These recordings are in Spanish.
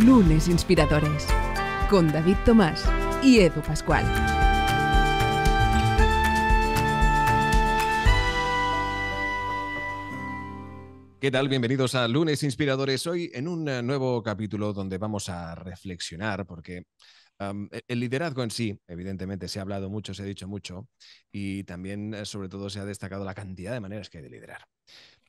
Lunes Inspiradores con David Tomás y Edu Pascual. ¿Qué tal? Bienvenidos a Lunes Inspiradores. Hoy en un eh, nuevo capítulo donde vamos a reflexionar porque e, el liderazgo en sí, evidentemente, se ha hablado mucho, se ha dicho mucho y también, eh, sobre todo, se ha destacado la cantidad de maneras que hay de liderar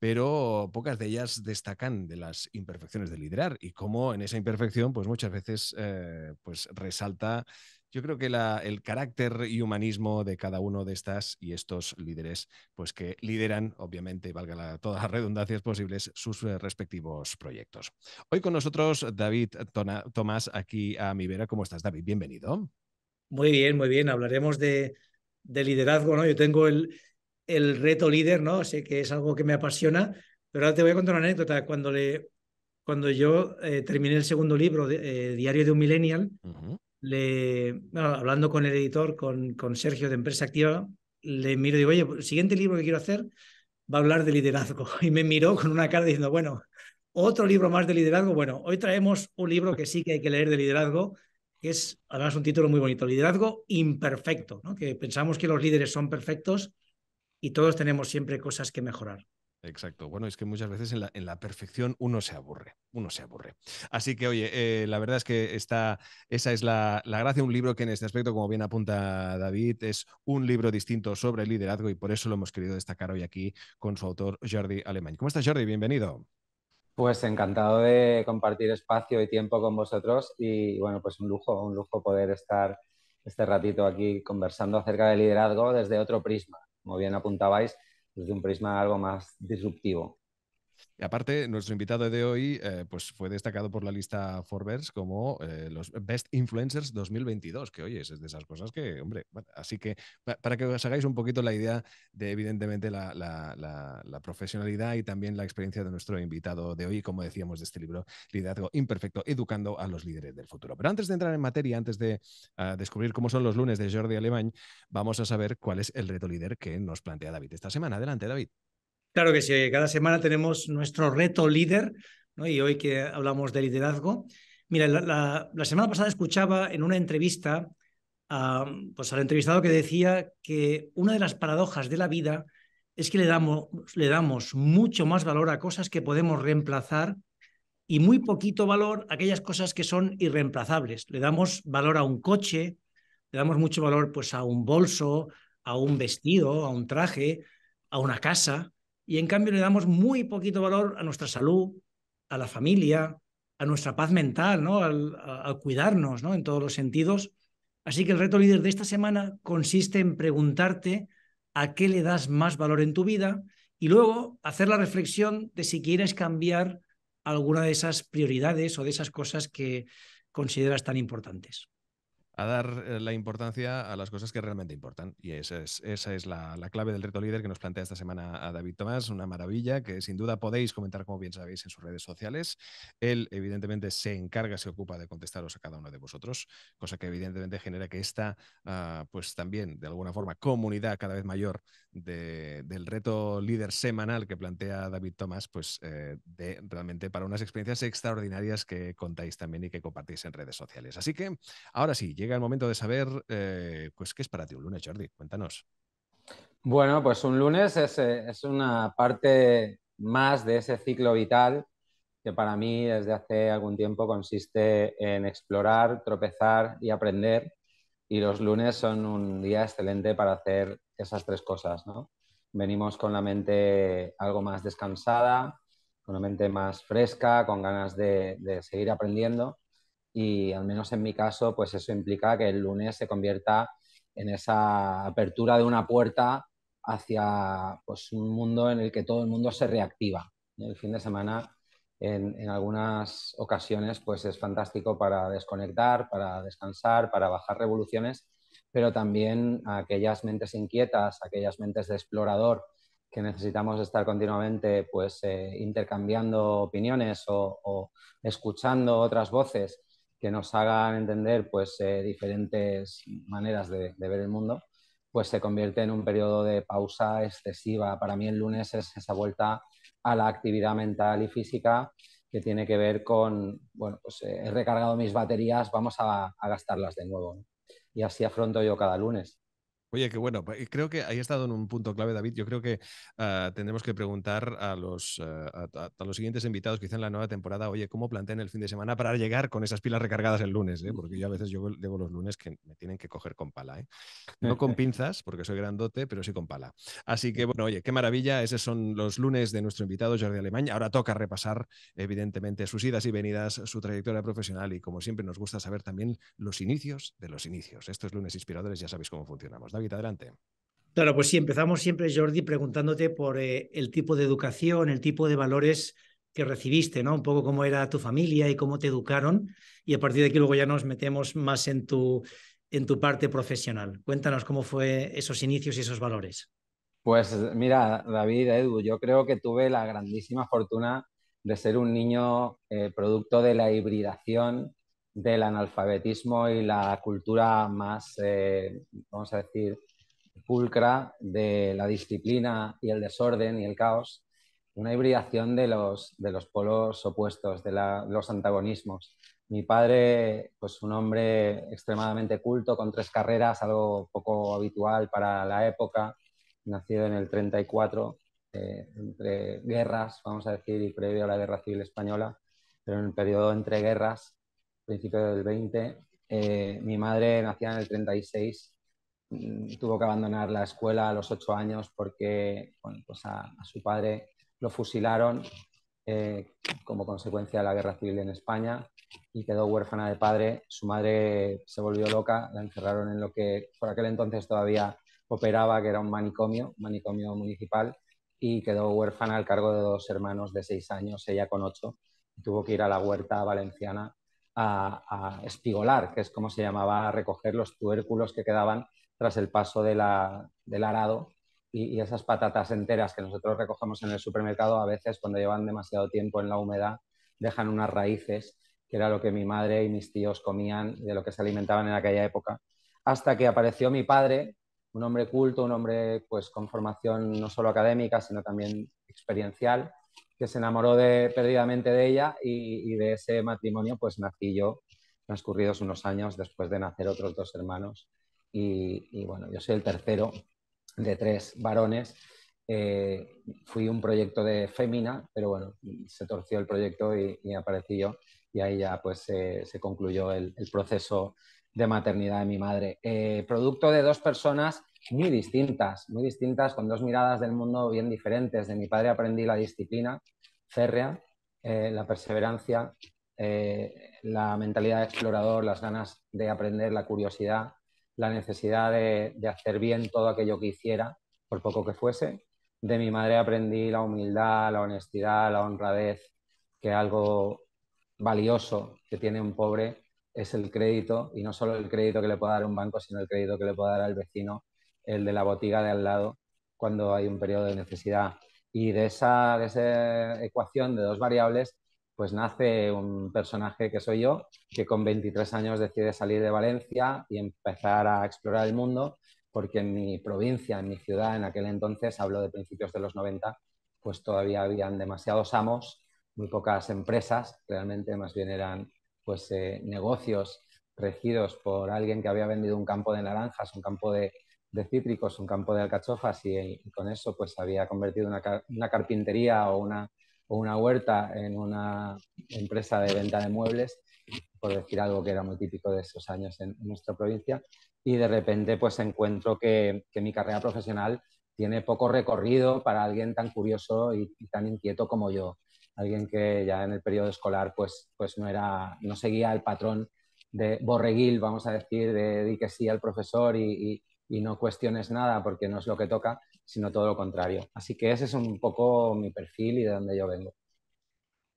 pero pocas de ellas destacan de las imperfecciones de liderar y cómo en esa imperfección pues muchas veces eh, pues resalta yo creo que el carácter y humanismo de cada uno de estas y estos líderes pues que lideran obviamente valga la, todas las redundancias posibles sus eh, respectivos proyectos. Hoy con nosotros David Tomás aquí a mi vera. ¿Cómo estás David? Bienvenido. Muy bien, muy bien. Hablaremos de, de liderazgo, ¿no? Yo tengo el, el reto líder, ¿no? Sé que es algo que me apasiona, pero ahora te voy a contar una anécdota. Cuando, le, cuando yo eh, terminé el segundo libro, eh, Diario de un Millennial, le, hablando con el editor, con, con Sergio de Empresa Activa, le miro y digo, oye, el siguiente libro que quiero hacer va a hablar de liderazgo. Y me miró con una cara diciendo, bueno, otro libro más de liderazgo. Bueno, hoy traemos un libro que sí que hay que leer de liderazgo, que es además un título muy bonito, Liderazgo Imperfecto, ¿no? que pensamos que los líderes son perfectos y todos tenemos siempre cosas que mejorar. Exacto. Bueno, es que muchas veces en la, en la, perfección uno se aburre, uno se aburre. Así que, oye, eh, la verdad es que está esa es la, gracia de un libro que en este aspecto, como bien apunta David, es un libro distinto sobre el liderazgo y por eso lo hemos querido destacar hoy aquí con su autor Jordi Alemán. ¿Cómo estás, Jordi? Bienvenido. Pues encantado de compartir espacio y tiempo con vosotros y bueno, pues un lujo, un lujo poder estar este ratito aquí conversando acerca del liderazgo desde otro prisma, como bien apuntabais, desde un prisma algo más disruptivo. Y aparte, nuestro invitado de hoy eh, pues fue destacado por la lista Forbes como eh, los Best Influencers 2022, que oye, es de esas cosas que, hombre, así que para que os hagáis un poquito la idea de, evidentemente, la, profesionalidad y también la experiencia de nuestro invitado de hoy, como decíamos, de este libro, Liderazgo Imperfecto, Educando a los Líderes del Futuro. Pero antes de entrar en materia, antes de ah, descubrir cómo son los lunes de Jordi Alemán, vamos a saber cuál es el reto líder que nos plantea David esta semana. Adelante, David. Claro que sí, cada semana tenemos nuestro reto líder, ¿no? y hoy que hablamos de liderazgo. Mira, la, semana pasada escuchaba en una entrevista pues al entrevistado que decía que una de las paradojas de la vida es que le damos, le damos mucho más valor a cosas que podemos reemplazar y muy poquito valor a aquellas cosas que son irreemplazables. Le damos valor a un coche, le damos mucho valor pues a un bolso, a un vestido, a un traje, a una casa, y en cambio le damos muy poquito valor a nuestra salud, a la familia, a nuestra paz mental, ¿no? al, cuidarnos ¿no? en todos los sentidos. Así que el reto líder de esta semana consiste en preguntarte a qué le das más valor en tu vida y luego hacer la reflexión de si quieres cambiar alguna de esas prioridades o de esas cosas que consideras tan importantes dar eh, la importancia a las cosas que realmente importan. Y esa es, la, clave del reto líder que nos plantea esta semana a David Tomás, una maravilla que sin duda podéis comentar, como bien sabéis, en sus redes sociales. Él, evidentemente, se encarga, se ocupa de contestaros a cada uno de vosotros, cosa que evidentemente genera que esta, ah, pues también, de alguna forma, comunidad cada vez mayor del reto líder semanal que plantea David Tomás, pues eh, de, realmente para unas experiencias extraordinarias que contáis también y que compartís en redes sociales. Así que ahora sí, llega el momento de saber, eh, pues, ¿qué es para ti un lunes, Jordi? Cuéntanos. Bueno, pues un lunes es, eh, es una parte más de ese ciclo vital que para mí desde hace algún tiempo consiste en explorar, tropezar y aprender y los lunes son un día excelente para hacer esas tres cosas, ¿no? Venimos con la mente algo más descansada, con la mente más fresca, con ganas de, seguir aprendiendo y al menos en mi caso, pues eso implica que el lunes se convierta en esa apertura de una puerta hacia pues, un mundo en el que todo el mundo se reactiva. El fin de semana en, algunas ocasiones pues es fantástico para desconectar, para descansar, para bajar revoluciones, pero también aquellas mentes inquietas, aquellas mentes de explorador que necesitamos estar continuamente pues eh, intercambiando opiniones o, escuchando otras voces que nos hagan entender pues eh, diferentes maneras de, de ver el mundo, pues se convierte en un periodo de pausa excesiva. Para mí el lunes es esa vuelta a la actividad mental y física que tiene que ver con, bueno, pues eh, he recargado mis baterías, vamos a, a gastarlas de nuevo. Y así afronto yo cada lunes. Oye, qué bueno. Pues, creo que ahí has estado en un punto clave, David. Yo creo que tenemos ah, tendremos que preguntar a los, eh, a, los siguientes invitados, quizá en la nueva temporada, oye, ¿cómo plantean el fin de semana para llegar con esas pilas recargadas el lunes? Eh? Porque yo a veces yo debo los lunes que me tienen que coger con pala. ¿eh? No con pinzas, porque soy grandote, pero sí con pala. Así que, bueno, oye, qué maravilla. Esos son los lunes de nuestro invitado, Jordi Alemania. Ahora toca repasar, evidentemente, sus idas y venidas, su trayectoria profesional y, como siempre, nos gusta saber también los inicios de los inicios. Estos lunes inspiradores ya sabéis cómo funcionamos. David, adelante. Claro, pues sí, empezamos siempre, Jordi, preguntándote por eh, el tipo de educación, el tipo de valores que recibiste, ¿no? Un poco cómo era tu familia y cómo te educaron. Y a partir de aquí luego ya nos metemos más en tu, en tu parte profesional. Cuéntanos cómo fue esos inicios y esos valores. Pues mira, David, Edu, yo creo que tuve la grandísima fortuna de ser un niño eh, producto de la hibridación del analfabetismo y la cultura más, eh, vamos a decir, pulcra de la disciplina y el desorden y el caos, una hibridación de los, de los polos opuestos, de los antagonismos. Mi padre, pues un hombre extremadamente culto, con tres carreras, algo poco habitual para la época, nacido en el 34, eh, entre guerras, vamos a decir, y previo a la Guerra Civil Española, pero en el periodo entre guerras, principio del 20. Eh, mi madre nacía en el 36, mm, tuvo que abandonar la escuela a los 8 años porque pues a, su padre lo fusilaron eh, como consecuencia de la guerra civil en España y quedó huérfana de padre. Su madre se volvió loca, la encerraron en lo que por aquel entonces todavía operaba, que era un manicomio, manicomio municipal, y quedó huérfana al cargo de dos hermanos de 6 años, ella con 8. Tuvo que ir a la huerta valenciana a, espigolar, que es como se llamaba, a recoger los tuérculos que quedaban tras el paso de la, del arado y, esas patatas enteras que nosotros recogemos en el supermercado a veces cuando llevan demasiado tiempo en la humedad dejan unas raíces, que era lo que mi madre y mis tíos comían de lo que se alimentaban en aquella época, hasta que apareció mi padre, un hombre culto, un hombre pues con formación no solo académica, sino también experiencial, que se enamoró perdidamente de ella y, de ese matrimonio pues nací yo, transcurridos unos años después de nacer otros dos hermanos. Y, bueno, yo soy el tercero de tres varones. Eh, fui un proyecto de fémina pero bueno, se torció el proyecto y, y aparecí yo y ahí ya pues se concluyó el, proceso de maternidad de mi madre. Eh, producto de dos personas muy distintas, muy distintas, con dos miradas del mundo bien diferentes. De mi padre aprendí la disciplina férrea, eh, la perseverancia, eh, la mentalidad de explorador, las ganas de aprender, la curiosidad, la necesidad de, de hacer bien todo aquello que hiciera, por poco que fuese. De mi madre aprendí la humildad, la honestidad, la honradez, que algo valioso que tiene un pobre es el crédito, y no solo el crédito que le pueda dar un banco, sino el crédito que le pueda dar al vecino el de la botiga de al lado cuando hay un periodo de necesidad. Y de esa, ecuación de dos variables, pues nace un personaje que soy yo, que con 23 años decide salir de Valencia y empezar a explorar el mundo, porque en mi provincia, en mi ciudad, en aquel entonces, hablo de principios de los 90, pues todavía habían demasiados amos, muy pocas empresas, realmente más bien eran pues eh, negocios regidos por alguien que había vendido un campo de naranjas, un campo de de cítricos, un campo de alcachofas y, con eso pues había convertido una, carpintería o una, una huerta en una empresa de venta de muebles, por decir algo que era muy típico de esos años en, nuestra provincia, y de repente pues encuentro que, mi carrera profesional tiene poco recorrido para alguien tan curioso y, tan inquieto como yo, alguien que ya en el periodo escolar pues, pues no, era, no seguía el patrón de borreguil, vamos a decir, de di que sí al profesor y y no cuestiones nada porque no es lo que toca, sino todo lo contrario. Así que ese es un poco mi perfil y de dónde yo vengo.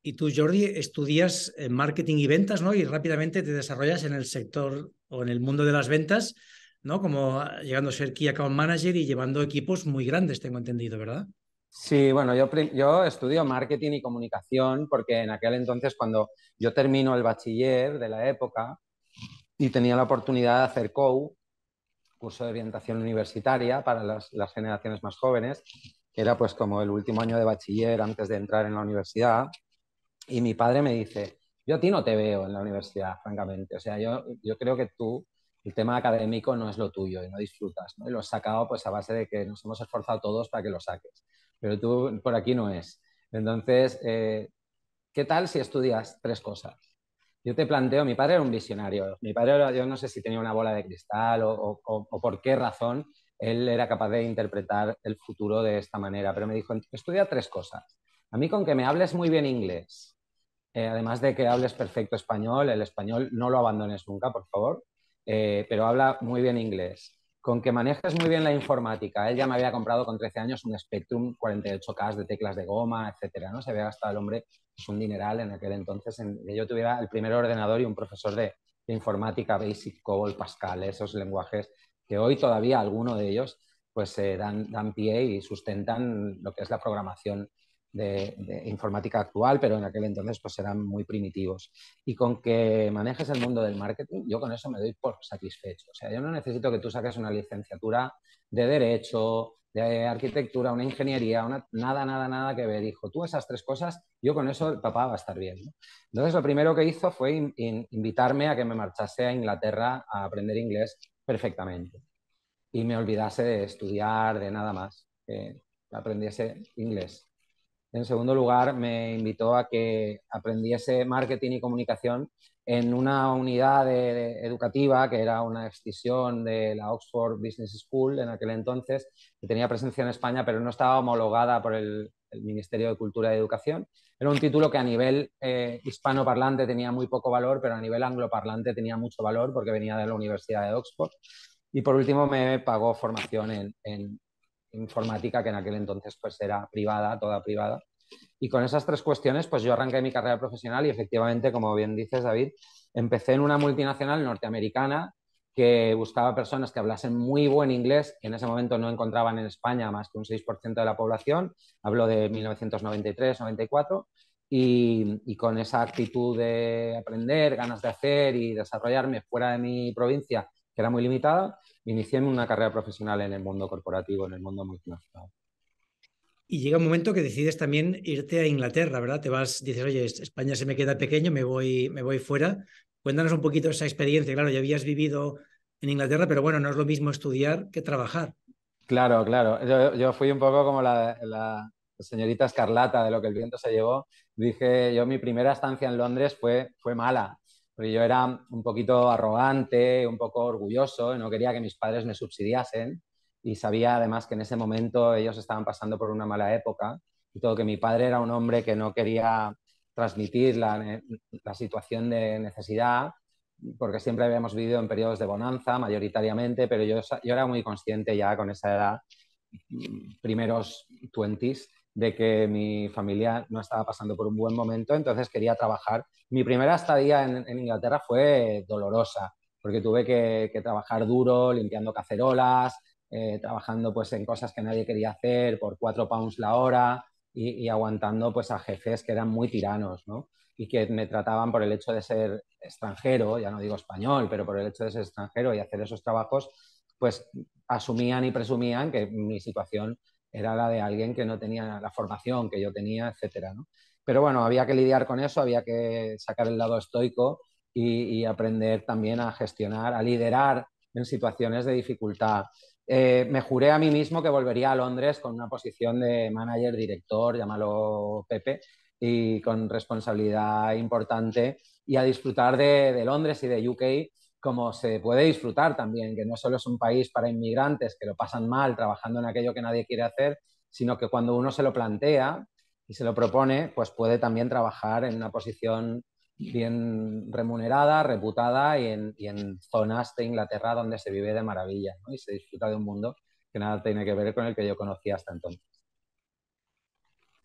Y tú, Jordi, estudias eh, marketing y ventas, ¿no? Y rápidamente te desarrollas en el sector o en el mundo de las ventas, ¿no? Como ah, llegando a ser Key Account Manager y llevando equipos muy grandes, tengo entendido, ¿verdad? Sí, bueno, yo, yo estudio marketing y comunicación porque en aquel entonces cuando yo termino el bachiller de la época y tenía la oportunidad de hacer COU, curso de orientación universitaria para las, las, generaciones más jóvenes, que era pues como el último año de bachiller antes de entrar en la universidad. Y mi padre me dice, yo a ti no te veo en la universidad, francamente. O sea, yo, yo creo que tú, el tema académico no es lo tuyo y no disfrutas. lo has sacado pues a base de que nos hemos esforzado todos para que lo saques. Pero tú por aquí no es. Entonces, eh, ¿qué tal si estudias tres cosas? yo te planteo, mi padre era un visionario, mi padre era, yo no sé si tenía una bola de cristal o, por qué razón él era capaz de interpretar el futuro de esta manera, pero me dijo, estudia tres cosas. A mí con que me hables muy bien inglés, eh, además de que hables perfecto español, el español no lo abandones nunca, por favor, eh, pero habla muy bien inglés con que manejes muy bien la informática. Él ya me había comprado con 13 años un Spectrum 48K de teclas de goma, etcétera, ¿no? Se había gastado el hombre pues, un dineral en aquel entonces en que yo tuviera el primer ordenador y un profesor de, informática, Basic, COBOL, Pascal, esos lenguajes que hoy todavía alguno de ellos pues se dan, pie y sustentan lo que es la programación de, informática actual, pero en aquel entonces pues eran muy primitivos. Y con que manejes el mundo del marketing, yo con eso me doy por satisfecho. O sea, yo no necesito que tú saques una licenciatura de derecho, de arquitectura, una ingeniería, una, nada, nada, nada que ver. hijo, tú esas tres cosas, yo con eso el papá va a estar bien. Entonces lo primero que hizo fue invitarme a que me marchase a Inglaterra a aprender inglés perfectamente y me olvidase de estudiar, de nada más, que aprendiese inglés. En segundo lugar, me invitó a que aprendiese marketing y comunicación en una unidad educativa que era una extensión de la Oxford Business School en aquel entonces, que tenía presencia en España, pero no estaba homologada por el, Ministerio de Cultura y Educación. Era un título que a nivel hispano eh, hispanoparlante tenía muy poco valor, pero a nivel angloparlante tenía mucho valor porque venía de la Universidad de Oxford. Y por último, me pagó formación en, informática, que en aquel entonces pues era privada, toda privada. Y con esas tres cuestiones, pues yo arranqué mi carrera profesional y efectivamente, como bien dices, David, empecé en una multinacional norteamericana que buscaba personas que hablasen muy buen inglés, que en ese momento no encontraban en España más que un 6% de la población, hablo de 1993, 94, y, y, con esa actitud de aprender, ganas de hacer y desarrollarme fuera de mi provincia que era muy limitada, inicié una carrera profesional en el mundo corporativo, en el mundo multinacional. Y llega un momento que decides también irte a Inglaterra, ¿verdad? Te vas, dices, oye, España se me queda pequeño, me voy, me voy fuera. Cuéntanos un poquito esa experiencia. Claro, ya habías vivido en Inglaterra, pero bueno, no es lo mismo estudiar que trabajar. Claro, claro. Yo, fui un poco como la, señorita escarlata de lo que el viento se llevó. Dije, yo mi primera estancia en Londres fue, fue mala porque yo era un poquito arrogante, un poco orgulloso, no quería que mis padres me subsidiasen y sabía además que en ese momento ellos estaban pasando por una mala época y todo que mi padre era un hombre que no quería transmitir la, situación de necesidad porque siempre habíamos vivido en periodos de bonanza mayoritariamente, pero yo, yo era muy consciente ya con esa edad, mm, primeros 20s, de que mi familia no estaba pasando por un buen momento, entonces quería trabajar. Mi primera estadía en, Inglaterra fue dolorosa, porque tuve que, trabajar duro, limpiando cacerolas, eh, trabajando pues en cosas que nadie quería hacer por cuatro pounds la hora y, y, aguantando pues a jefes que eran muy tiranos, ¿no? Y que me trataban por el hecho de ser extranjero, ya no digo español, pero por el hecho de ser extranjero y hacer esos trabajos, pues asumían y presumían que mi situación era la de alguien que no tenía la formación que yo tenía, etcétera, Pero bueno, había que lidiar con eso, había que sacar el lado estoico y, aprender también a gestionar, a liderar en situaciones de dificultad. Eh, me juré a mí mismo que volvería a Londres con una posición de manager, director, llámalo Pepe, y con responsabilidad importante y a disfrutar de Londres y de UK como se puede disfrutar también, que no solo es un país para inmigrantes que lo pasan mal trabajando en aquello que nadie quiere hacer, sino que cuando uno se lo plantea y se lo propone, pues puede también trabajar en una posición bien remunerada, reputada y en, zonas de Inglaterra donde se vive de maravilla ¿no? y se disfruta de un mundo que nada tiene que ver con el que yo conocía hasta entonces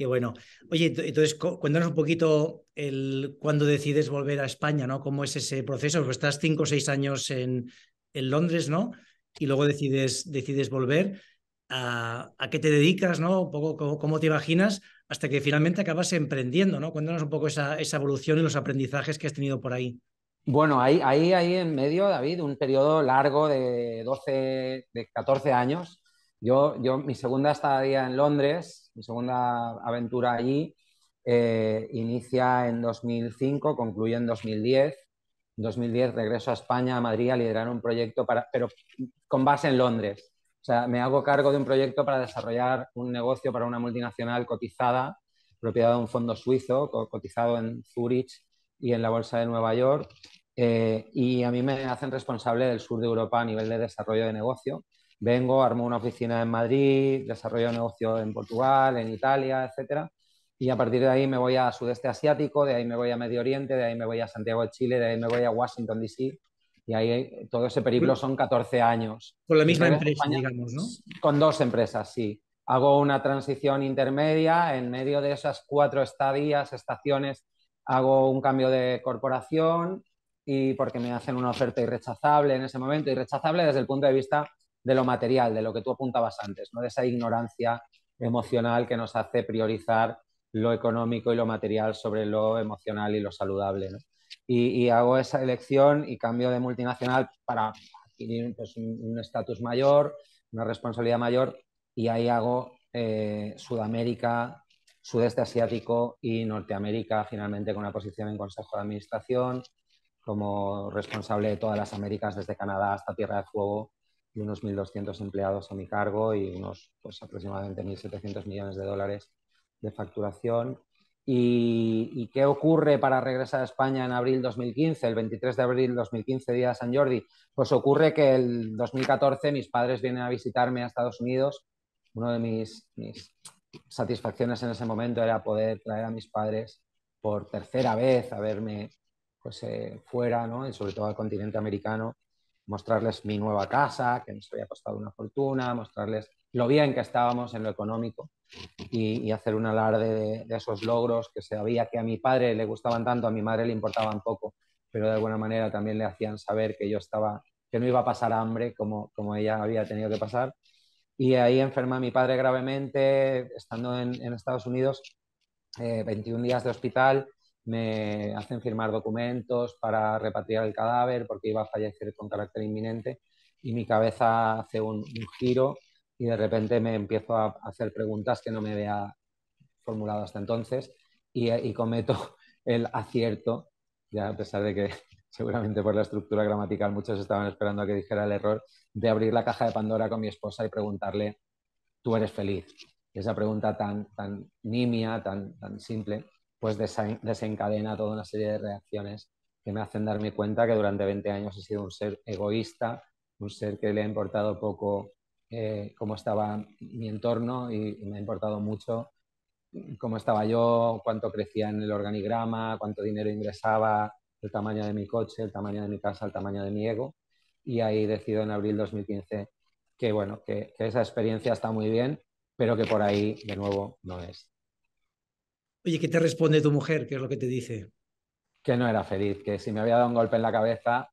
bueno. Oye, entonces cuéntanos un poquito el cuándo decides volver a España, ¿no? ¿Cómo es ese proceso? Pues estás cinco o seis años en, en, Londres, ¿no? Y luego decides, decides volver. Ah, a, qué te dedicas, ¿no? Un poco cómo, te imaginas, hasta que finalmente acabas emprendiendo, ¿no? Cuéntanos un poco esa, esa evolución y los aprendizajes que has tenido por ahí. Bueno, ahí, ahí, ahí en medio, David, un periodo largo de 12, de 14 años. Yo, yo mi segunda estadía en Londres, mi segunda aventura allí eh, inicia en 2005, concluye en 2010. En 2010 regreso a España, a Madrid, a liderar un proyecto, para, pero con base en Londres. O sea, me hago cargo de un proyecto para desarrollar un negocio para una multinacional cotizada, propiedad de un fondo suizo, cotizado en Zurich y en la Bolsa de Nueva York. Eh, y a mí me hacen responsable del sur de Europa a nivel de desarrollo de negocio vengo, armo una oficina en Madrid, desarrollo negocio en Portugal, en Italia, etcétera. Y a partir de ahí me voy a sudeste asiático, de ahí me voy a Medio Oriente, de ahí me voy a Santiago de Chile, de ahí me voy a Washington DC. Y ahí eh, todo ese periplo son 14 años. Con la misma empresa, digamos, ¿no? Con dos empresas, sí. Hago una transición intermedia, en medio de esas cuatro estadías, estaciones, hago un cambio de corporación y porque me hacen una oferta irrechazable en ese momento, irrechazable desde el punto de vista de lo material, de lo que tú apuntabas antes, ¿no? de esa ignorancia emocional que nos hace priorizar lo económico y lo material sobre lo emocional y lo saludable. Y, hago esa elección y cambio de multinacional para adquirir pues, un estatus mayor, una responsabilidad mayor, y ahí hago eh, Sudamérica, sudeste asiático y Norteamérica, finalmente con una posición en Consejo de Administración como responsable de todas las Américas, desde Canadá hasta Tierra de Fuego, y unos 1.200 empleados a mi cargo y unos pues, aproximadamente 1.700 millones de dólares de facturación. Y, qué ocurre para regresar a España en abril 2015, el 23 de abril 2015, día de San Jordi? Pues ocurre que el 2014 mis padres vienen a visitarme a Estados Unidos. Una de mis, satisfacciones en ese momento era poder traer a mis padres por tercera vez a verme pues, eh, fuera, ¿no? y sobre todo al continente americano mostrarles mi nueva casa, que nos había costado una fortuna, mostrarles lo bien que estábamos en lo económico y, hacer un alarde de, esos logros que se sabía que a mi padre le gustaban tanto, a mi madre le importaban poco, pero de alguna manera también le hacían saber que yo estaba, que no iba a pasar hambre como, como ella había tenido que pasar. Y ahí enferma a mi padre gravemente, estando en, Estados Unidos, 21 eh, días de hospital, me hacen firmar documentos para repatriar el cadáver porque iba a fallecer con carácter inminente y mi cabeza hace un, giro y de repente me empiezo a hacer preguntas que no me había formulado hasta entonces y, eh, cometo el acierto, ya a pesar de que seguramente por la estructura gramatical muchos estaban esperando a que dijera el error, de abrir la caja de Pandora con mi esposa y preguntarle, ¿tú eres feliz? Esa pregunta tan, tan nimia, tan, tan simple, pues desencadena toda una serie de reacciones que me hacen darme cuenta que durante 20 años he sido un ser egoísta, un ser que le ha importado poco eh, cómo estaba mi entorno y, me ha importado mucho cómo estaba yo, cuánto crecía en el organigrama, cuánto dinero ingresaba, el tamaño de mi coche, el tamaño de mi casa, el tamaño de mi ego. Y ahí decido en abril 2015 que, bueno, que esa experiencia está muy bien, pero que por ahí, de nuevo, no es. Oye, ¿qué te responde tu mujer? ¿Qué es lo que te dice? Que no era feliz, que si me había dado un golpe en la cabeza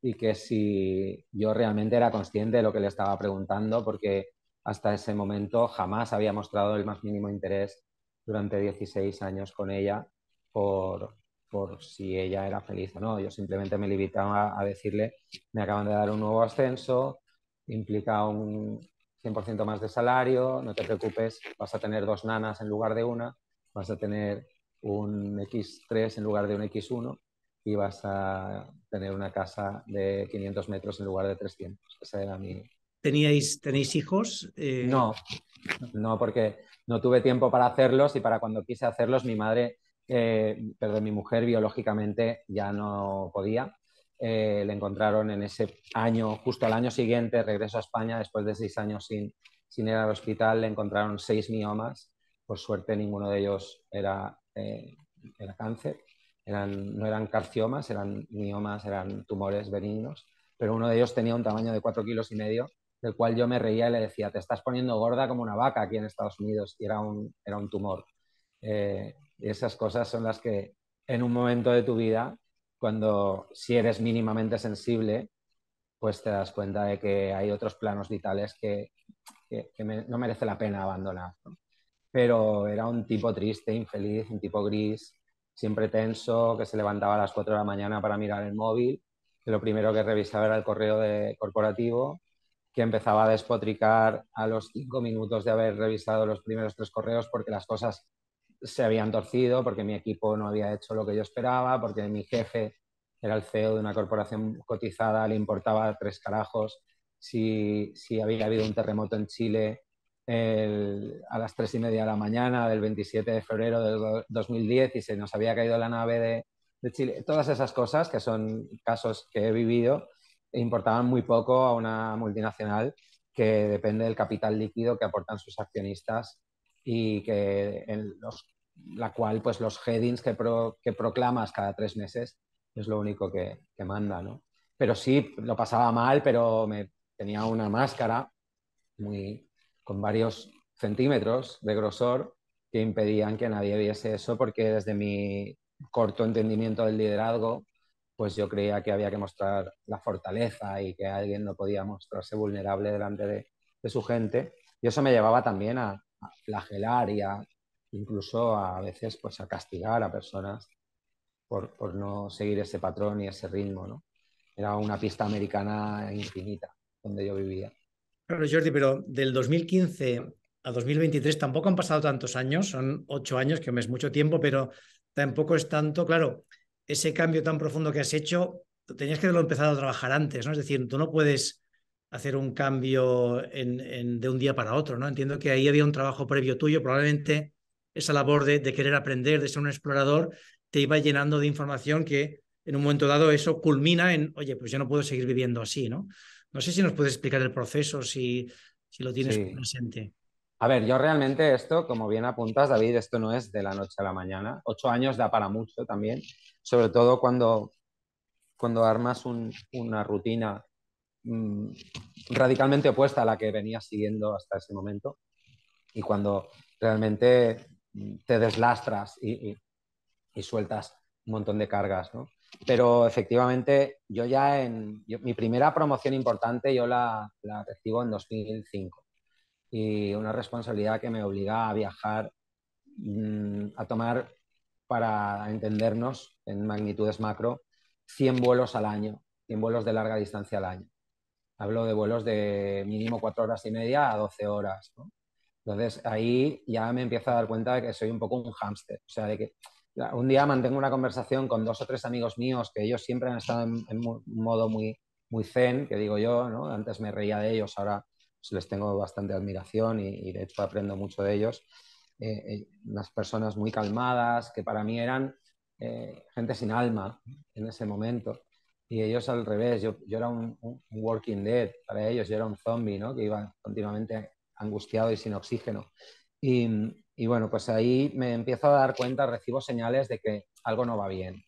y que si yo realmente era consciente de lo que le estaba preguntando, porque hasta ese momento jamás había mostrado el más mínimo interés durante 16 años con ella por, por si ella era feliz o no. Yo simplemente me limitaba a decirle, me acaban de dar un nuevo ascenso, implica un 100% más de salario, no te preocupes, vas a tener dos nanas en lugar de una vas a tener un X3 en lugar de un X1 y vas a tener una casa de 500 metros en lugar de 300. Esa ¿Teníais, ¿Tenéis hijos? Eh, no, no, porque no tuve tiempo para hacerlos y para cuando quise hacerlos mi madre, eh, perdón, mi mujer biológicamente ya no podía. Eh, le encontraron en ese año, justo al año siguiente, regreso a España, después de seis años sin, sin ir al hospital, le encontraron seis miomas por suerte ninguno de ellos era, eh, cáncer, eran, no eran carciomas, eran miomas, eran tumores benignos, pero uno de ellos tenía un tamaño de 4 kilos y medio, del cual yo me reía y le decía, te estás poniendo gorda como una vaca aquí en Estados Unidos, y era un, era un tumor. Eh, y esas cosas son las que en un momento de tu vida, cuando si eres mínimamente sensible, pues te das cuenta de que hay otros planos vitales que, no merece la pena abandonar pero era un tipo triste, infeliz, un tipo gris, siempre tenso, que se levantaba a las 4 de la mañana para mirar el móvil, que lo primero que revisaba era el correo corporativo, que empezaba a despotricar a los 5 minutos de haber revisado los primeros tres correos porque las cosas se habían torcido, porque mi equipo no había hecho lo que yo esperaba, porque mi jefe era el CEO de una corporación cotizada, le importaba tres carajos si, si había habido un terremoto en Chile el, a las tres y media de la mañana del 27 de febrero del 2010 y se nos había caído la nave de, de Chile. Todas esas cosas, que son casos que he vivido, importaban muy poco a una multinacional que depende del capital líquido que aportan sus accionistas y que en los, la cual pues los headings que, que, proclamas cada tres meses es lo único que, que, manda, ¿no? Pero sí, lo pasaba mal, pero me tenía una máscara muy, con varios centímetros de grosor que impedían que nadie viese eso porque desde mi corto entendimiento del liderazgo, pues yo creía que había que mostrar la fortaleza y que alguien no podía mostrarse vulnerable delante de, su gente. Y eso me llevaba también a, flagelar y incluso a, veces pues a castigar a personas por, no seguir ese patrón y ese ritmo. Era una pista americana infinita donde yo vivía. Claro, Jordi, pero del 2015 a 2023 tampoco han pasado tantos años, son ocho años, que es mucho tiempo, pero tampoco es tanto, claro, ese cambio tan profundo que has hecho, tenías que haberlo empezado a trabajar antes, ¿no? Es decir, tú no puedes hacer un cambio en, de un día para otro, ¿no? Entiendo que ahí había un trabajo previo tuyo, probablemente esa labor de, querer aprender, de ser un explorador, te iba llenando de información que en un momento dado eso culmina en, oye, pues yo no puedo seguir viviendo así, ¿no? No sé si nos puedes explicar el proceso, si, si lo tienes presente. A ver, yo realmente esto, como bien apuntas, David, esto no es de la noche a la mañana. Ocho años da para mucho también, sobre todo cuando, cuando armas una rutina mm, radicalmente opuesta a la que venías siguiendo hasta ese momento y cuando realmente mm, te deslastras y, y, y sueltas un montón de cargas. ¿no? Pero efectivamente, yo ya en mi primera promoción importante, yo la, recibo en 2005. Y una responsabilidad que me obliga a viajar, mm, a tomar, para entendernos en magnitudes macro, 100 vuelos al año, 100 vuelos de larga distancia al año. Hablo de vuelos de mínimo 4 horas y media a 12 horas. Entonces ahí ya me empiezo a dar cuenta de que soy un poco un hámster, o sea, de que un día mantengo una conversación con dos o tres amigos míos que ellos siempre han estado en, un modo muy, muy zen, que digo yo, ¿no? Antes me reía de ellos, ahora pues les tengo bastante admiración y, de hecho aprendo mucho de ellos. Eh, eh, unas personas muy calmadas, que para mí eran eh, gente sin alma en ese momento. Y ellos al revés, yo, yo era un, working dead para ellos, yo era un zombie, ¿no? Que iba continuamente angustiado y sin oxígeno. Y, y bueno, pues ahí me empiezo a dar cuenta, recibo señales de que algo no va bien.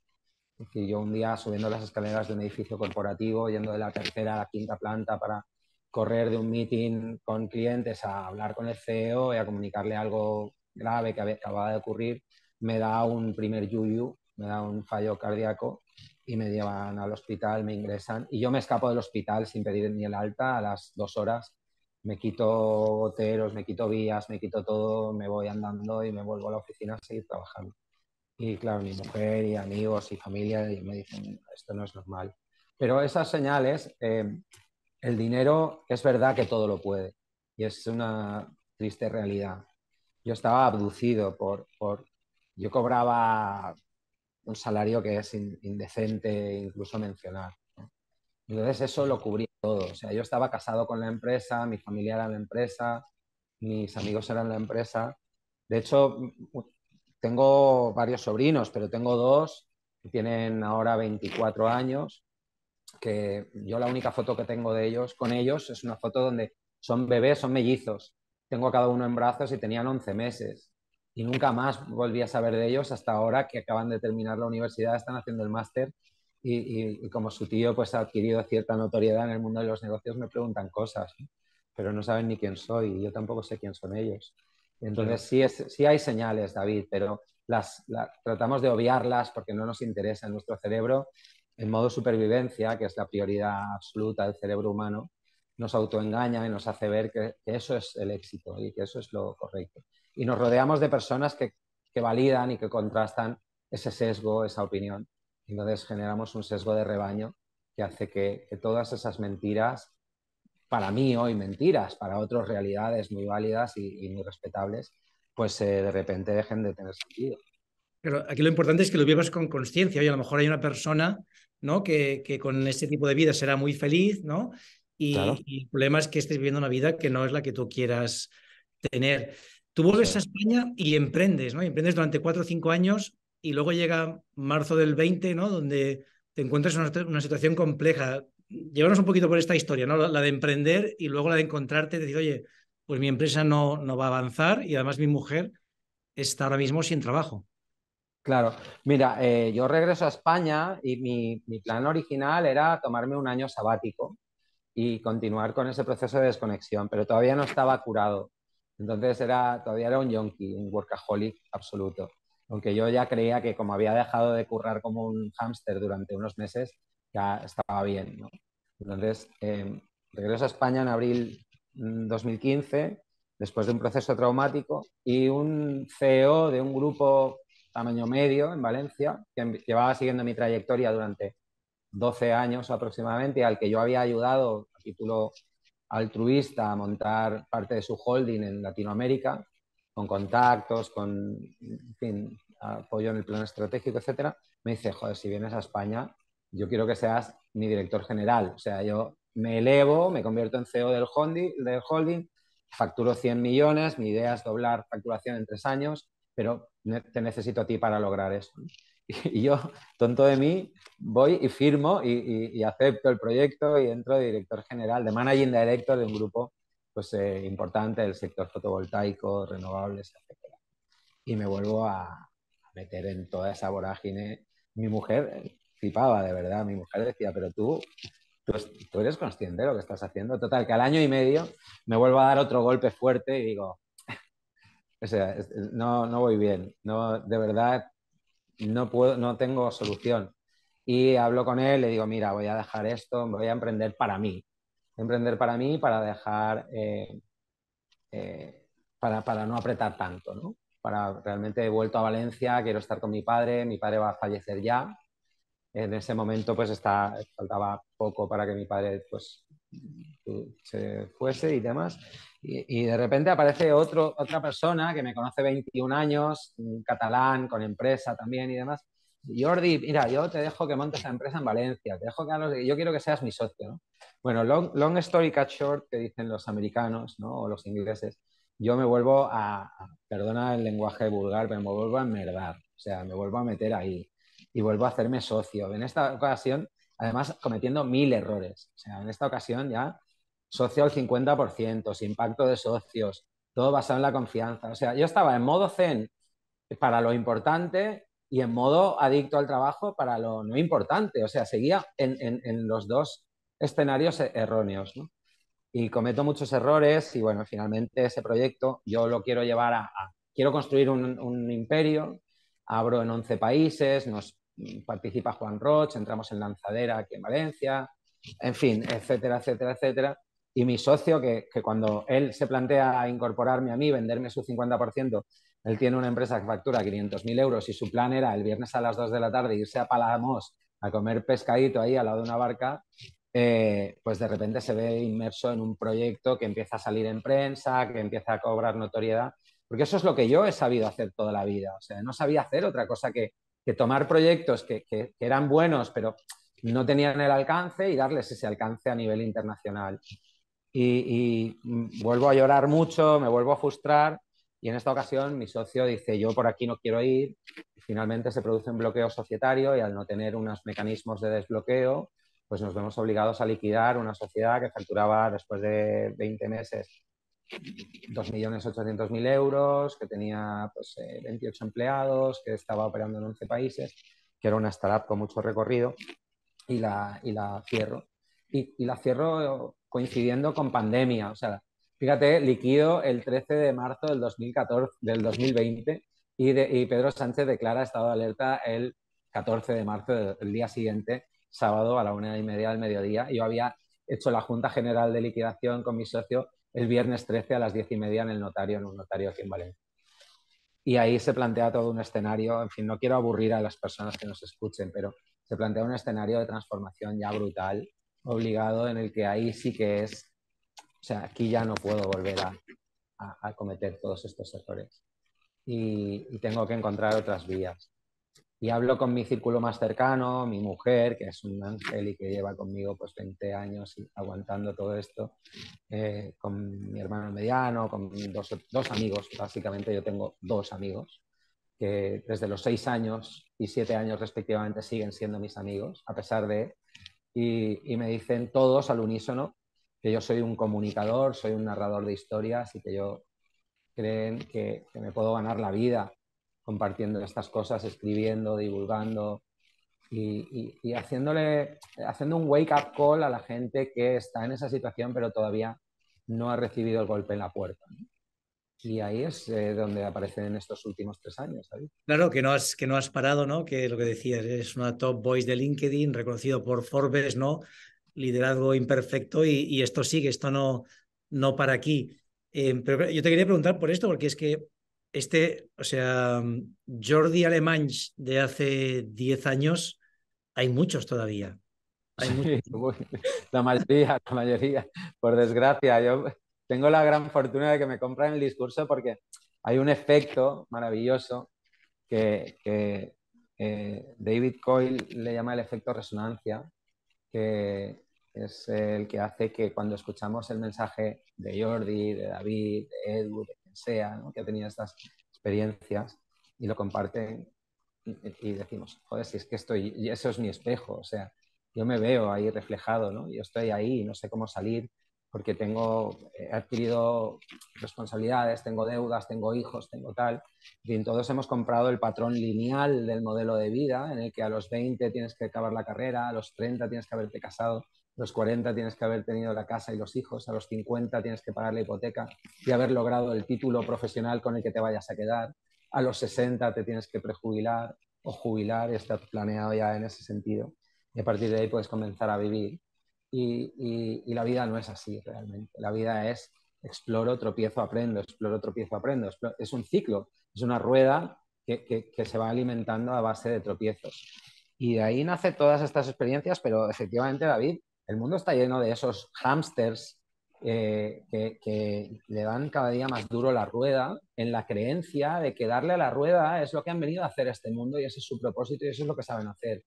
Es yo un día subiendo las escaleras de un edificio corporativo, yendo de la tercera a la quinta planta para correr de un meeting con clientes a hablar con el CEO y a comunicarle algo grave que acababa de ocurrir, me da un primer yuyu, me da un fallo cardíaco y me llevan al hospital, me ingresan y yo me escapo del hospital sin pedir ni el alta a las dos horas me quito boteros me quito vías, me quito todo, me voy andando y me vuelvo a la oficina a seguir trabajando. Y claro, mi mujer y amigos y familia me dicen, esto no es normal. Pero esas señales, eh, el dinero es verdad que todo lo puede y es una triste realidad. Yo estaba abducido por, yo cobraba un salario que es indecente incluso mencionar. Entonces eso lo cubría todo. O sea, yo estaba casado con la empresa, mi familia era la empresa, mis amigos eran la empresa. De hecho, tengo varios sobrinos, pero tengo dos que tienen ahora 24 años, que yo la única foto que tengo de ellos, con ellos, es una foto donde son bebés, son mellizos. Tengo a cada uno en brazos y tenían 11 meses. Y nunca más volví a saber de ellos hasta ahora que acaban de terminar la universidad, están haciendo el máster y, como su tío pues ha adquirido cierta notoriedad en el mundo de los negocios, me preguntan cosas, pero no saben ni quién soy y yo tampoco sé quién son ellos. Entonces sí, es, hay señales, David, pero las, tratamos de obviarlas porque no nos interesa. En nuestro cerebro, en modo supervivencia, que es la prioridad absoluta del cerebro humano, nos autoengaña y nos hace ver que, eso es el éxito y que eso es lo correcto. Y nos rodeamos de personas que validan y que contrastan ese sesgo, esa opinión entonces generamos un sesgo de rebaño que hace que, todas esas mentiras, para mí hoy mentiras, para otros realidades muy válidas y, muy respetables, pues eh, de repente dejen de tener sentido. Pero aquí lo importante es que lo vivas con conciencia. y a lo mejor hay una persona ¿no? que, con este tipo de vida será muy feliz, ¿no? Y, el problema es que estés viviendo una vida que no es la que tú quieras tener. Tú vuelves a España y emprendes, ¿no? Y emprendes durante cuatro o cinco años y luego llega marzo del 20, ¿no? Donde te encuentras una, una situación compleja. Llévanos un poquito por esta historia, ¿no? La, de emprender y luego la de encontrarte, decir, oye, pues mi empresa no, no va a avanzar y además mi mujer está ahora mismo sin trabajo. Claro, mira, eh, yo regreso a España y mi, plan original era tomarme un año sabático y continuar con ese proceso de desconexión, pero todavía no estaba curado. Entonces era, todavía era un yonki, un workaholic absoluto aunque yo ya creía que como había dejado de currar como un hámster durante unos meses, ya estaba bien. Entonces, em, regreso a España en abril 2015, mm, después de un proceso traumático, y un CEO de un grupo tamaño medio en Valencia, que em, llevaba siguiendo mi trayectoria durante 12 años aproximadamente, al que yo había ayudado a título altruista a montar parte de su holding en Latinoamérica, con contactos, con apoyo en el plan estratégico, etcétera, me dice, joder, si vienes a España, yo quiero que seas mi director general. O sea, yo me elevo, me convierto en CEO del holding, holding facturo 100 millones, mi idea es doblar facturación en tres años, pero te necesito a ti para lograr eso. Y yo, tonto de mí, voy y firmo y, acepto el proyecto y entro de director general, de managing director de un grupo pues, eh, importante el sector fotovoltaico, renovables, etc. Y me vuelvo a, meter en toda esa vorágine. Mi mujer flipaba, de verdad, mi mujer decía, pero tú, tú, eres consciente de lo que estás haciendo. Total, que al año y medio me vuelvo a dar otro golpe fuerte y digo, o sea, no, no voy bien, no, de verdad, no, puedo, no tengo solución. Y hablo con él, le digo, mira, voy a dejar esto, voy a emprender para mí, emprender para mí para dejar, eh, eh, para, para, no apretar tanto, ¿no? Para realmente he vuelto a Valencia, quiero estar con mi padre, mi padre va a fallecer ya. En ese momento pues está, faltaba poco para que mi padre pues se fuese y demás. Y, de repente aparece otro, otra persona que me conoce 21 años, catalán, con empresa también y demás, Jordi, mira, yo te dejo que montes la empresa en Valencia, te dejo que yo quiero que seas mi socio, ¿no? Bueno, long, story cut short, que dicen los americanos, ¿no? O los ingleses, yo me vuelvo a, perdona el lenguaje vulgar, pero me vuelvo a enmerdar, o sea, me vuelvo a meter ahí y vuelvo a hacerme socio. En esta ocasión, además, cometiendo mil errores, o sea, en esta ocasión ya socio al 50%, sin pacto de socios, todo basado en la confianza. O sea, yo estaba en modo zen para lo importante y en modo adicto al trabajo para lo no importante. O sea, seguía en, en, los dos escenarios e-, erróneos. Y cometo muchos errores y bueno, finalmente ese proyecto yo lo quiero llevar a... quiero construir un, imperio, abro en 11 países, nos participa Juan Roche entramos en Lanzadera aquí en Valencia, en fin, etcétera, etcétera, etcétera. Y mi socio, que, que cuando él se plantea incorporarme a mí, venderme su 50%, él tiene una empresa que factura 500.000 euros y su plan era el viernes a las 2 de la tarde irse a Palamos a comer pescadito ahí al lado de una barca, eh, pues de repente se ve inmerso en un proyecto que empieza a salir en prensa, que empieza a cobrar notoriedad, porque eso es lo que yo he sabido hacer toda la vida. O sea, no sabía hacer otra cosa que, tomar proyectos que, eran buenos, pero no tenían el alcance y darles ese alcance a nivel internacional. y, mm, vuelvo a llorar mucho, me vuelvo a frustrar, y en esta ocasión mi socio dice, yo por aquí no quiero ir. Finalmente se produce un bloqueo societario y al no tener unos mecanismos de desbloqueo, pues nos vemos obligados a liquidar una sociedad que facturaba después de 20 meses 2.800.000 euros, que tenía 28 pues, eh, empleados, que estaba operando en 11 países, que era una startup con mucho recorrido, y la, y la cierro. Y, y la cierro coincidiendo con pandemia, o sea, Fíjate, liquido el 13 de marzo del, 2014, del 2020 y, Pedro Sánchez declara estado de alerta el 14 de marzo, del, el día siguiente, sábado a la una y media del mediodía. Yo había hecho la Junta General de Liquidación con mi socio el viernes 13 a las diez y media en el notario, en un notario aquí en Valencia. Y ahí se plantea todo un escenario, en fin, no quiero aburrir a las personas que nos escuchen, pero se plantea un escenario de transformación ya brutal, obligado, en el que ahí sí que es o sea, aquí ya no puedo volver a, a, cometer todos estos errores. Y, tengo que encontrar otras vías. Y hablo con mi círculo más cercano, mi mujer, que es un ángel y que lleva conmigo pues 20 años aguantando todo esto, eh, con mi hermano mediano, con dos, dos amigos, básicamente yo tengo dos amigos, que desde los seis años y siete años respectivamente siguen siendo mis amigos, a pesar de, y me dicen todos al unísono que yo soy un comunicador, soy un narrador de historias y que yo creen que, me puedo ganar la vida compartiendo estas cosas, escribiendo, divulgando y, y, haciéndole, haciendo un wake-up call a la gente que está en esa situación pero todavía no ha recibido el golpe en la puerta. Y ahí es eh, donde aparecen estos últimos tres años. Claro, que no, has, que no has parado, ¿no? Que lo que decías, es una top voice de LinkedIn, reconocido por Forbes, ¿no? liderazgo imperfecto y, esto sigue, esto no, no para aquí. Em, pero yo te quería preguntar por esto, porque es que este, o sea, mm, Jordi Alemán de hace 10 años, hay muchos todavía. Hay muchos. la mayoría, la mayoría, por desgracia. Yo tengo la gran fortuna de que me compran el discurso porque hay un efecto maravilloso que, eh, David Coyle le llama el efecto resonancia, que es el que hace que cuando escuchamos el mensaje de Jordi, de David, de Edu, de quien sea, que ha tenido estas experiencias y lo comparten y, decimos, joder, si es que estoy, eso es mi espejo, o sea, yo me veo ahí reflejado, ¿no? Yo estoy ahí y no sé cómo salir porque tengo, he adquirido responsabilidades, tengo deudas, tengo hijos, tengo tal. En todos hemos comprado el patrón lineal del modelo de vida en el que a los 20 tienes que acabar la carrera, a los 30 tienes que haberte casado los 40 tienes que haber tenido la casa y los hijos, a los 50 tienes que pagar la hipoteca y haber logrado el título profesional con el que te vayas a quedar, a los 60 te tienes que prejubilar o jubilar, y estar planeado ya en ese sentido, y a partir de ahí puedes comenzar a vivir. Y, la vida no es así realmente, la vida es exploro, tropiezo, aprendo, exploro, tropiezo, aprendo, es un ciclo, es una rueda que, que se va alimentando a base de tropiezos. Y de ahí nacen todas estas experiencias, pero efectivamente, David, el mundo está lleno de esos hámsters eh, que, le dan cada día más duro la rueda en la creencia de que darle a la rueda es lo que han venido a hacer a este mundo y ese es su propósito y eso es lo que saben hacer.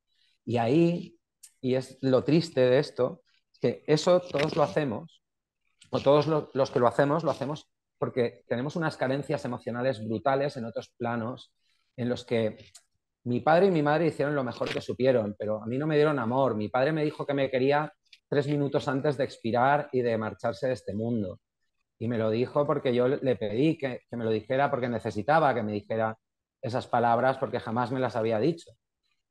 Y ahí, y es lo triste de esto, que eso todos lo hacemos, o todos los que lo hacemos, lo hacemos porque tenemos unas carencias emocionales brutales en otros planos en los que mi padre y mi madre hicieron lo mejor que supieron, pero a mí no me dieron amor. Mi padre me dijo que me quería tres minutos antes de expirar y de marcharse de este mundo. Y me lo dijo porque yo le pedí que, me lo dijera porque necesitaba que me dijera esas palabras porque jamás me las había dicho.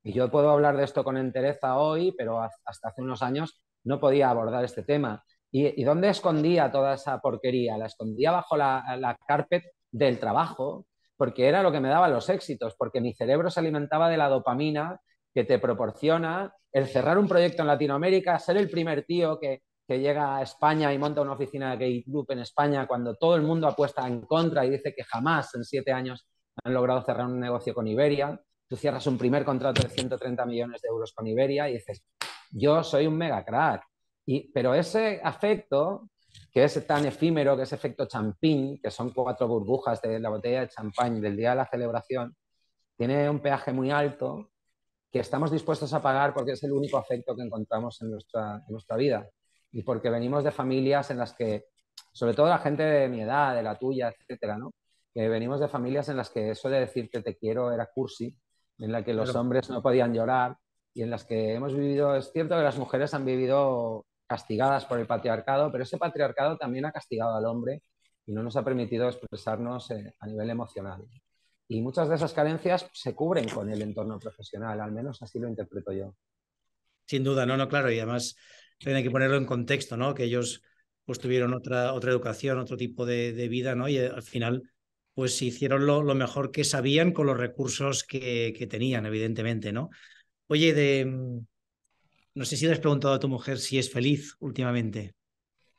Y yo puedo hablar de esto con entereza hoy, pero hasta hace unos años no podía abordar este tema. ¿Y, dónde escondía toda esa porquería? La escondía bajo la, la carpet del trabajo, porque era lo que me daba los éxitos, porque mi cerebro se alimentaba de la dopamina que te proporciona el cerrar un proyecto en Latinoamérica, ser el primer tío que, llega a España y monta una oficina de Gay Group en España cuando todo el mundo apuesta en contra y dice que jamás en siete años han logrado cerrar un negocio con Iberia. Tú cierras un primer contrato de 130 millones de euros con Iberia y dices, yo soy un mega crack. Y, pero ese afecto, que es tan efímero, que es efecto champín, que son cuatro burbujas de la botella de champán del día de la celebración, tiene un peaje muy alto estamos dispuestos a pagar porque es el único afecto que encontramos en nuestra, vida y porque venimos de familias en las que, sobre todo la gente de mi edad, de la tuya, etcétera, ¿no? que venimos de familias en las que eso de decirte te quiero era cursi, en la que los hombres no podían llorar y en las que hemos vivido, es cierto que las mujeres han vivido castigadas por el patriarcado, pero ese patriarcado también ha castigado al hombre y no nos ha permitido expresarnos eh, a nivel emocional. Y muchas de esas carencias se cubren con el entorno profesional, al menos así lo interpreto yo. Sin duda, no, no, claro, y además tiene que ponerlo en contexto, ¿no? Que ellos pues tuvieron otra, otra educación, otro tipo de, vida, ¿no? Y eh, al final pues hicieron lo, mejor que sabían con los recursos que, tenían, evidentemente, ¿no? Oye, de, mm, no sé si le has preguntado a tu mujer si es feliz últimamente.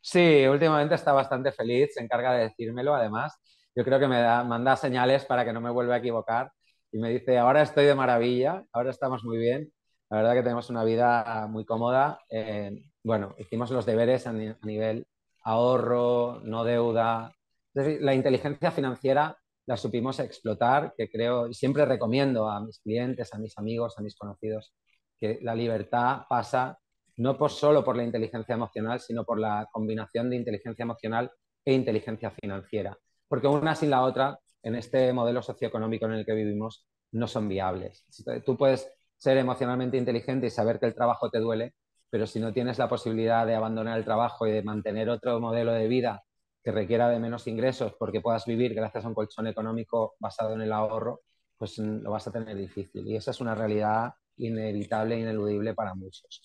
Sí, últimamente está bastante feliz, se encarga de decírmelo además yo creo que me da, manda señales para que no me vuelva a equivocar y me dice, ahora estoy de maravilla, ahora estamos muy bien, la verdad que tenemos una vida muy cómoda. Eh, bueno, hicimos los deberes a, nivel ahorro, no deuda. la inteligencia financiera la supimos explotar, que creo, y siempre recomiendo a mis clientes, a mis amigos, a mis conocidos, que la libertad pasa no por solo por la inteligencia emocional, sino por la combinación de inteligencia emocional e inteligencia financiera porque una sin la otra, en este modelo socioeconómico en el que vivimos, no son viables. Tú puedes ser emocionalmente inteligente y saber que el trabajo te duele, pero si no tienes la posibilidad de abandonar el trabajo y de mantener otro modelo de vida que requiera de menos ingresos porque puedas vivir gracias a un colchón económico basado en el ahorro, pues mm, lo vas a tener difícil. Y esa es una realidad inevitable e ineludible para muchos.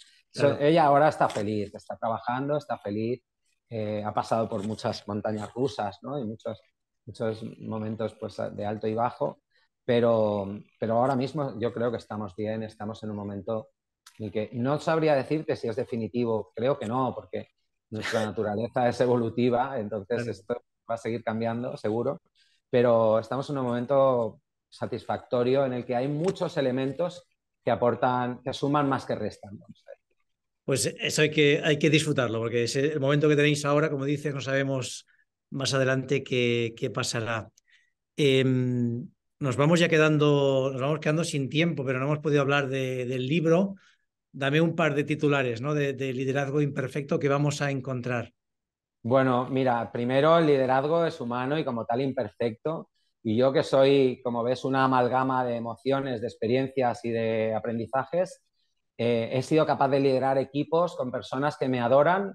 ella ahora está feliz, está trabajando, está feliz, eh, ha pasado por muchas montañas rusas ¿no? y muchas muchos momentos pues, de alto y bajo, pero, pero ahora mismo yo creo que estamos bien, estamos en un momento en el que no sabría que si es definitivo, creo que no, porque nuestra naturaleza es evolutiva, entonces esto va a seguir cambiando, seguro, pero estamos en un momento satisfactorio en el que hay muchos elementos que aportan, que suman más que restan. Pues eso hay que, hay que disfrutarlo, porque es el momento que tenéis ahora, como dices, no sabemos más adelante qué, pasará. Em, nos vamos ya quedando, nos vamos quedando sin tiempo, pero no hemos podido hablar del libro. Dame un par de titulares ¿no? de, liderazgo imperfecto que vamos a encontrar. Bueno, mira, primero el liderazgo es humano y como tal imperfecto. Y yo que soy, como ves, una amalgama de emociones, de experiencias y de aprendizajes, eh, he sido capaz de liderar equipos con personas que me adoran,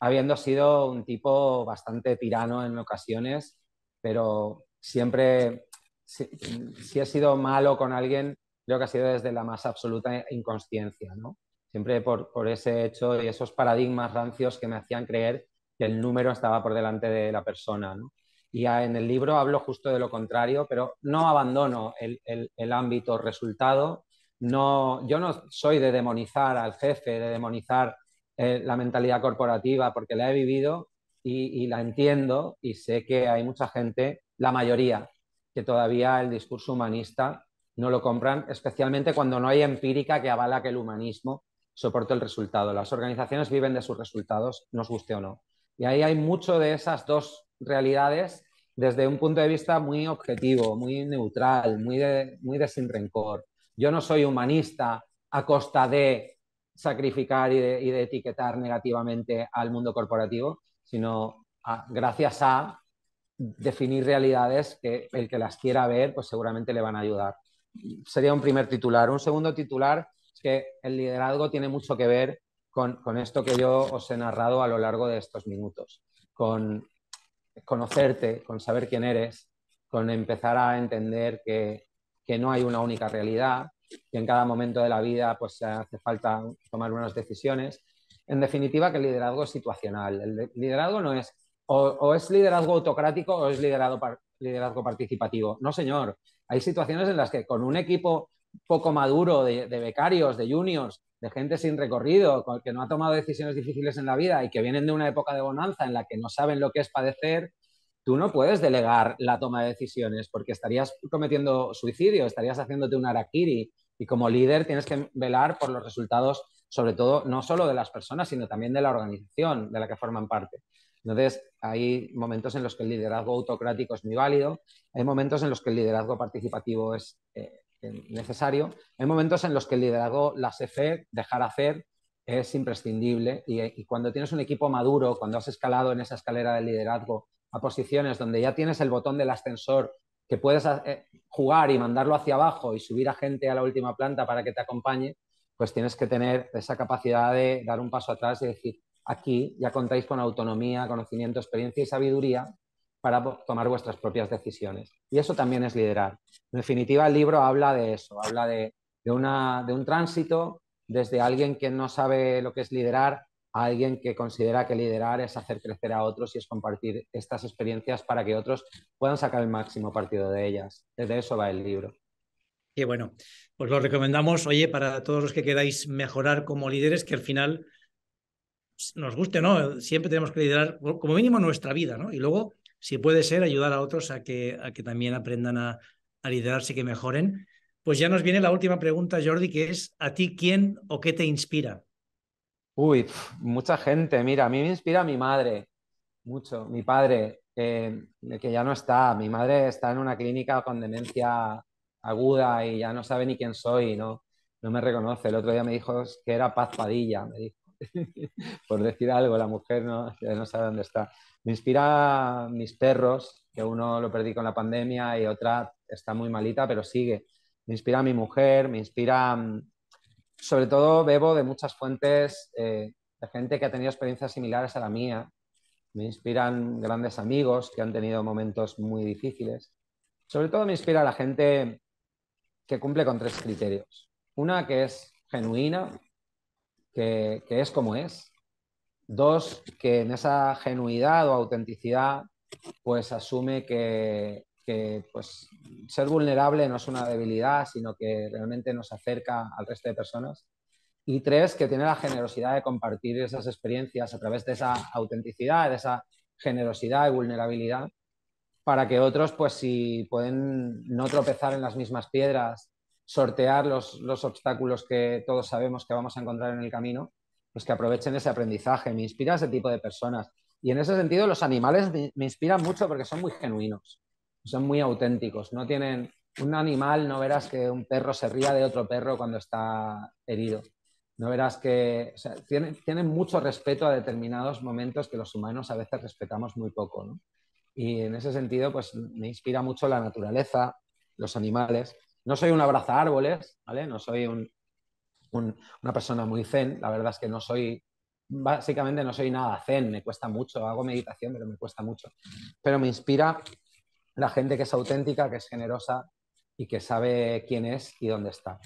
habiendo sido un tipo bastante tirano en ocasiones, pero siempre, si, he sido malo con alguien, creo que ha sido desde la más absoluta inconsciencia, ¿no? Siempre por, ese hecho y esos paradigmas rancios que me hacían creer que el número estaba por delante de la persona, ¿no? Y en el libro hablo justo de lo contrario, pero no abandono el, el ámbito resultado. No, yo no soy de demonizar al jefe, de demonizar eh, la mentalidad corporativa porque la he vivido y, la entiendo y sé que hay mucha gente, la mayoría, que todavía el discurso humanista no lo compran, especialmente cuando no hay empírica que avala que el humanismo soporte el resultado. Las organizaciones viven de sus resultados, nos guste o no. Y ahí hay mucho de esas dos realidades desde un punto de vista muy objetivo, muy neutral, muy muy de sin rencor. Yo no soy humanista a costa de sacrificar y de, etiquetar negativamente al mundo corporativo, sino gracias a definir realidades que el que las quiera ver, pues seguramente le van a ayudar. Sería un primer titular. Un segundo titular que el liderazgo tiene mucho que ver con, esto que yo os he narrado a lo largo de estos minutos, con conocerte, con saber quién eres, con empezar a entender que no hay una única realidad, que en cada momento de la vida pues hace falta tomar unas decisiones. En definitiva, que el liderazgo es situacional. El liderazgo no es o, es liderazgo autocrático o es liderazgo, participativo. No, señor. Hay situaciones en las que con un equipo poco maduro de, becarios, de juniors, de gente sin recorrido, que no ha tomado decisiones difíciles en la vida y que vienen de una época de bonanza en la que no saben lo que es padecer, tú no puedes delegar la toma de decisiones porque estarías cometiendo suicidio, estarías haciéndote un harakiri y como líder tienes que velar por los resultados, sobre todo no solo de las personas, sino también de la organización de la que forman parte. Entonces, hay momentos en los que el liderazgo autocrático es muy válido, hay momentos en los que el liderazgo participativo es eh, necesario, hay momentos en los que el liderazgo laissez-faire, dejar hacer, es imprescindible y, y cuando tienes un equipo maduro, cuando has escalado en esa escalera del liderazgo a posiciones donde ya tienes el botón del ascensor que puedes eh, jugar y mandarlo hacia abajo y subir a gente a la última planta para que te acompañe, pues tienes que tener esa capacidad de dar un paso atrás y decir, aquí ya contáis con autonomía, conocimiento, experiencia y sabiduría para tomar vuestras propias decisiones. Y eso también es liderar. En definitiva, el libro habla de eso, habla de, de, una, de un tránsito desde alguien que no sabe lo que es liderar alguien que considera que liderar es hacer crecer a otros y es compartir estas experiencias para que otros puedan sacar el máximo partido de ellas. Desde eso va el libro. Y bueno, pues lo recomendamos, oye, para todos los que queráis mejorar como líderes, que al final nos guste, ¿no? Siempre tenemos que liderar como mínimo nuestra vida, ¿no? Y luego, si puede ser, ayudar a otros a que, que también aprendan a, a liderarse y que mejoren. Pues ya nos viene la última pregunta, Jordi, que es, ¿a ti quién o qué te inspira? Uy, mucha gente. Mira, a mí me inspira mi madre, mucho. Mi padre, que ya no está. Mi madre está en una clínica con demencia aguda y ya no sabe ni quién soy, ¿no? No me reconoce. El otro día me dijo que era Paz Padilla, me dijo. Por decir algo, la mujer no, no sabe dónde está. Me inspira mis perros, que uno lo perdí con la pandemia y otra está muy malita, pero sigue. Me inspira mi mujer, me inspira mm, sobre todo bebo de muchas fuentes eh, de gente que ha tenido experiencias similares a la mía. Me inspiran grandes amigos que han tenido momentos muy difíciles. Sobre todo me inspira la gente que cumple con tres criterios. Una que es genuina, que, que es como es. Dos, que en esa genuidad o autenticidad, pues asume que que pues, ser vulnerable no es una debilidad, sino que realmente nos acerca al resto de personas. Y tres, que tiene la generosidad de compartir esas experiencias a través de esa autenticidad, de esa generosidad y vulnerabilidad, para que otros, pues si pueden no tropezar en las mismas piedras, sortear los, los obstáculos que todos sabemos que vamos a encontrar en el camino, pues que aprovechen ese aprendizaje. Me inspira ese tipo de personas. Y en ese sentido los animales me inspiran mucho porque son muy genuinos son muy auténticos, no tienen un animal, no verás que un perro se ría de otro perro cuando está herido. No verás que tienen, mucho respeto a determinados momentos que los humanos a veces respetamos muy poco. Y en ese sentido, pues me inspira mucho la naturaleza, los animales. No soy un abraza árboles, ¿vale? No soy una persona muy zen. La verdad es que no soy, básicamente no soy nada zen. Me cuesta mucho, hago meditación, pero me cuesta mucho. Pero me inspira la gente que es auténtica, que es generosa y que sabe quién es y dónde está.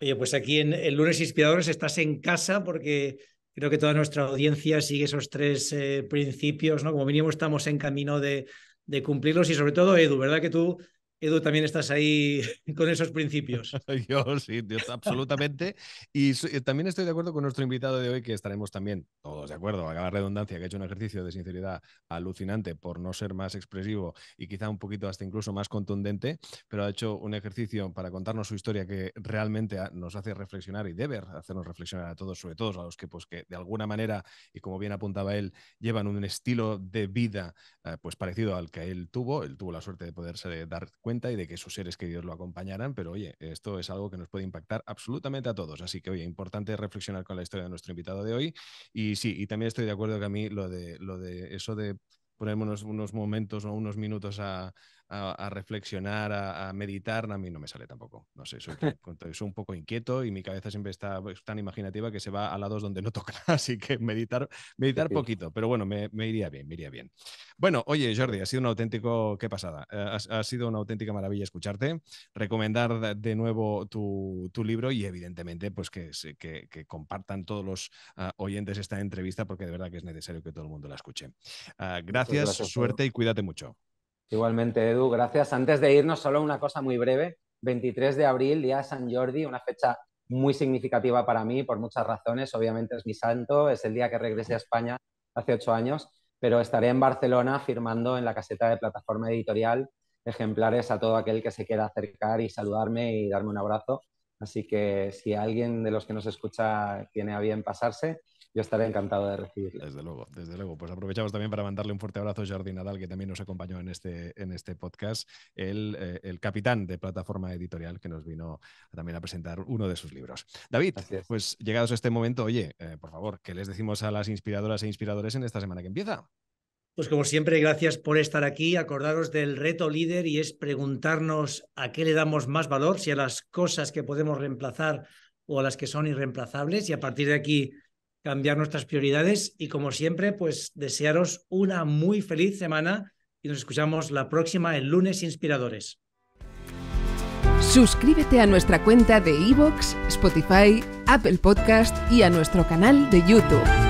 Oye, pues aquí en, el Lunes Inspiradores estás en casa porque creo que toda nuestra audiencia sigue esos tres eh, principios, ¿no? Como mínimo estamos en camino de, de, cumplirlos y sobre todo, Edu, ¿verdad que tú Edu, también estás ahí con esos principios. Yo sí, yo, absolutamente. Y, eh, también estoy de acuerdo con nuestro invitado de hoy, que estaremos también todos de acuerdo, a la redundancia, que ha hecho un ejercicio de sinceridad alucinante por no ser más expresivo y quizá un poquito hasta incluso más contundente, pero ha hecho un ejercicio para contarnos su historia que realmente ah, nos hace reflexionar y debe hacernos reflexionar a todos, sobre todo a los que, pues, que de alguna manera, y como bien apuntaba él, llevan un estilo de vida eh, pues parecido al que él tuvo. Él tuvo la suerte de poderse dar cuenta y de que sus seres queridos lo acompañaran, pero oye, esto es algo que nos puede impactar absolutamente a todos. Así que, oye, importante reflexionar con la historia de nuestro invitado de hoy. Y sí, y también estoy de acuerdo que a mí lo de, lo de eso de ponernos unos momentos o unos minutos a, a, reflexionar, a, meditar, a mí no me sale tampoco. No sé, soy, un poco inquieto y mi cabeza siempre está pues, tan imaginativa que se va a lados donde no toca, así que meditar, meditar poquito, pero bueno, me, iría bien, me iría bien. Bueno, oye Jordi, ha sido un auténtico, qué pasada, eh, ha, sido una auténtica maravilla escucharte, recomendar de nuevo tu, libro y evidentemente pues que, compartan todos los ah, oyentes esta entrevista porque de verdad que es necesario que todo el mundo la escuche. Ah, pues gracias, suerte y cuídate mucho. Igualmente, Edu, gracias. Antes de irnos, solo una cosa muy breve. 23 de abril, día de San Jordi, una fecha muy significativa para mí por muchas razones. Obviamente es mi santo, es el día que regresé a España hace ocho años, pero estaré en Barcelona firmando en la caseta de plataforma editorial ejemplares a todo aquel que se quiera acercar y saludarme y darme un abrazo. Así que si alguien de los que nos escucha tiene a bien pasarse, yo estaré encantado de recibirle. Desde luego, desde luego. Pues aprovechamos también para mandarle un fuerte abrazo a Jordi Nadal, que también nos acompañó en este, en este podcast, el, eh, el capitán de plataforma editorial que nos vino también a presentar uno de sus libros. David, pues llegados a este momento, oye, eh, por favor, ¿qué les decimos a las inspiradoras e inspiradores en esta semana que empieza? Pues como siempre, gracias por estar aquí. Acordaros del reto líder y es preguntarnos a qué le damos más valor, si a las cosas que podemos reemplazar o a las que son irreemplazables. Y a partir de aquí cambiar nuestras prioridades y como siempre, pues desearos una muy feliz semana y nos escuchamos la próxima el lunes inspiradores. Suscríbete a nuestra cuenta de iVoox, Spotify, Apple Podcast y a nuestro canal de YouTube.